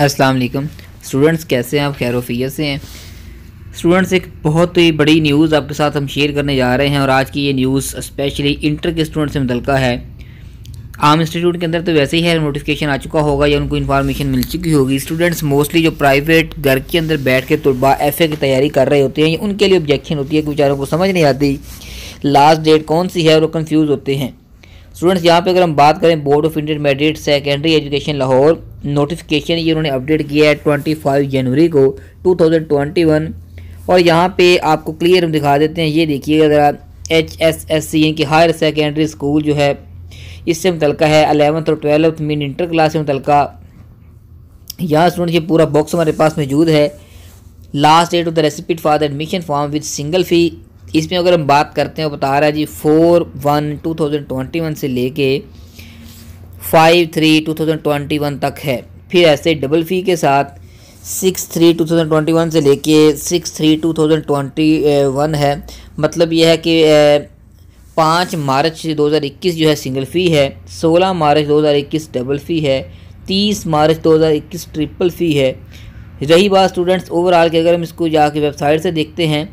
अस्सलाम वालेकुम स्टूडेंट्स कैसे हैं आप खैरोफियत से हैं स्टूडेंट्स एक बहुत ही बड़ी न्यूज़ आपके साथ हम शेयर करने जा रहे हैं और आज की ये न्यूज़ स्पेशली इंटर के स्टूडेंट्स से मुतल है आम इंस्टीट्यूट के अंदर तो वैसे ही है नोटिफिकेशन आ चुका होगा या उनको इन्फॉर्मेशन मिल चुकी होगी स्टूडेंट्स मोस्टली जो प्राइवेट घर के अंदर बैठ के तुलबा एफ की तैयारी कर रहे होते हैं उनके लिए ऑब्जेक्शन होती है कि बेचारों को समझ नहीं आती लास्ट डेट कौन सी है और वो कन्फ्यूज़ होते हैं स्टूडेंट्स यहाँ पे अगर हम बात करें बोर्ड ऑफ इंडियन मेडिट सेकेंडरी एजुकेशन लाहौर नोटिफिकेशन ये उन्होंने अपडेट किया है ट्वेंटी फाइव जनवरी को टू थाउजेंड ट्वेंटी वन और यहाँ पर आपको क्लियर हम दिखा देते हैं ये देखिएगा ज़रा एच एस एस सी यानी कि हायर सेकेंडरी स्कूल जो है इससे मुतलका है अलेवंथ और ट्वेल्थ मीन इंटर क्लास से मुतलका यहाँ स्टूडेंट ये पूरा बॉक्स हमारे पास मौजूद है last date of the receipt for the admission form with single fee इसमें अगर हम बात करते हैं बता रहा है जी four one two thousand twenty one से लेके five three two thousand twenty one तक है फिर ऐसे डबल फी के साथ six three two thousand twenty one से लेके six three two thousand twenty one है मतलब यह है कि पाँच मार्च दो हज़ार इक्कीस जो है सिंगल फ़ी है सोलह मार्च दो हज़ार इक्कीस डबल फ़ी है तीस मार्च दो हज़ार इक्कीस ट्रिपल फ़ी है रही बात स्टूडेंट्स ओवरऑल के अगर हम इसको जाके वेबसाइट से देखते हैं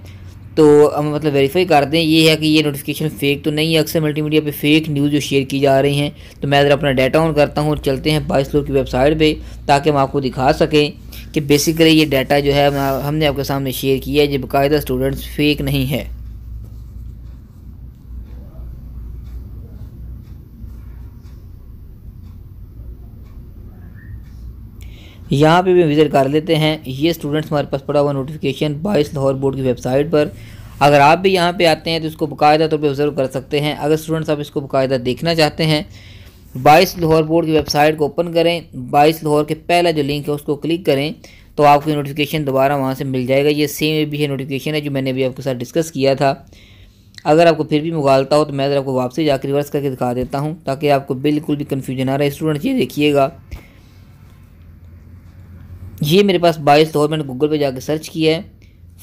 तो हम मतलब वेरीफाई करते हैं ये है कि ये नोटिफिकेशन फेक तो नहीं है अक्सर मल्टीमीडिया पे फेक न्यूज़ जो शेयर की जा रही हैं तो मैं अगर अपना डाटा ऑन करता हूँ और चलते हैं बाईस लोग की वेबसाइट पे ताकि हम आपको दिखा सकें कि बेसिकली ये डाटा जो है हमने आपके सामने शेयर किया है ये बाकायदा स्टूडेंट्स फेक नहीं है यहाँ पे भी विज़िट कर लेते हैं ये स्टूडेंट्स हमारे पास पड़ा हुआ नोटिफिकेशन बाईस लाहौर बोर्ड की वेबसाइट पर अगर आप भी यहाँ पे आते हैं तो इसको बाकायदा तौर पर ऑब्जर्व कर सकते हैं अगर स्टूडेंट्स आप इसको बाकायदा देखना चाहते हैं बाईस लाहौर बोर्ड की वेबसाइट को ओपन करें बाईस लाहौर के पहला जो लिंक है उसको क्लिक करें तो आपको नोटिफिकेशन दोबारा वहाँ से मिल जाएगा ये सेम भी है नोटिफिकेशन है जो मैंने अभी आपके साथ डिस्कस किया था अगर आपको फिर भी मुगालता हो तो मैं आपको वापसी जाकर रिवर्स करके दिखा देता हूँ ताकि आपको बिल्कुल भी कन्फ्यूजन आ रहा है स्टूडेंट्स ये देखिएगा ये मेरे पास बाईस तो मैंने गूगल पे जाकर सर्च किया है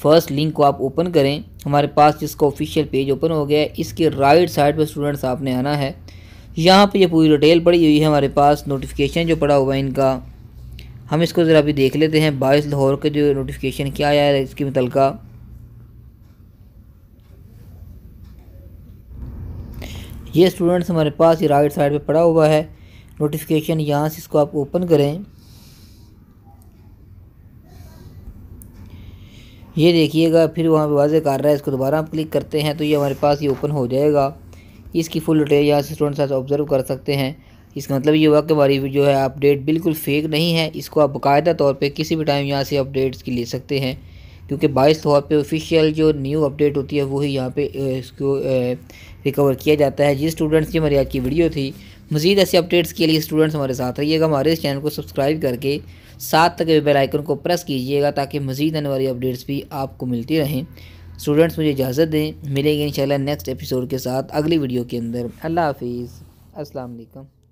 फर्स्ट लिंक को आप ओपन करें हमारे पास जिसका ऑफिशियल पेज ओपन हो गया है इसके राइट साइड पर स्टूडेंट्स आपने आना है यहाँ पे ये पूरी डिटेल पड़ी हुई है हमारे पास नोटिफिकेशन जो पड़ा हुआ है इनका हम इसको ज़रा अभी देख लेते हैं बाईस लाहौर के जो नोटिफिकेशन क्या आया है इसके मुतल ये स्टूडेंट्स हमारे पास ये राइट साइड पे पड़ा हुआ है नोटिफिकेशन यहाँ से इसको आप ओपन करें ये देखिएगा फिर वहाँ पर वाजे कर रहा है इसको दोबारा हम क्लिक करते हैं तो ये हमारे पास ये ओपन हो जाएगा इसकी फुल डिटेल यहाँ से स्टूडेंट्स ऑब्जर्व कर सकते हैं इसका मतलब ये हुआ कि हमारी जो है अपडेट बिल्कुल फेक नहीं है इसको आप बाकायदा तौर पे किसी भी टाइम यहाँ से अपडेट्स की ले सकते हैं क्योंकि बाईस तौर पे ऑफिशियल जो न्यू अपडेट होती है वही यहाँ पे इसको रिकवर किया जाता है जिस स्टूडेंट्स की हमारी आज की वीडियो थी मजीद ऐसे अपडेट्स के लिए स्टूडेंट्स हमारे साथ रहिएगा हमारे इस चैनल को सब्सक्राइब करके साथ तक बेल आइकन को प्रेस कीजिएगा ताकि मजीद आने वाली अपडेट्स भी आपको मिलती रहें स्टूडेंट्स मुझे इजाज़त दें मिलेंगे इंशाल्लाह नेक्स्ट एपिसोड के साथ अगली वीडियो के अंदर अल्लाह हाफिज़ अस्सलाम वालेकुम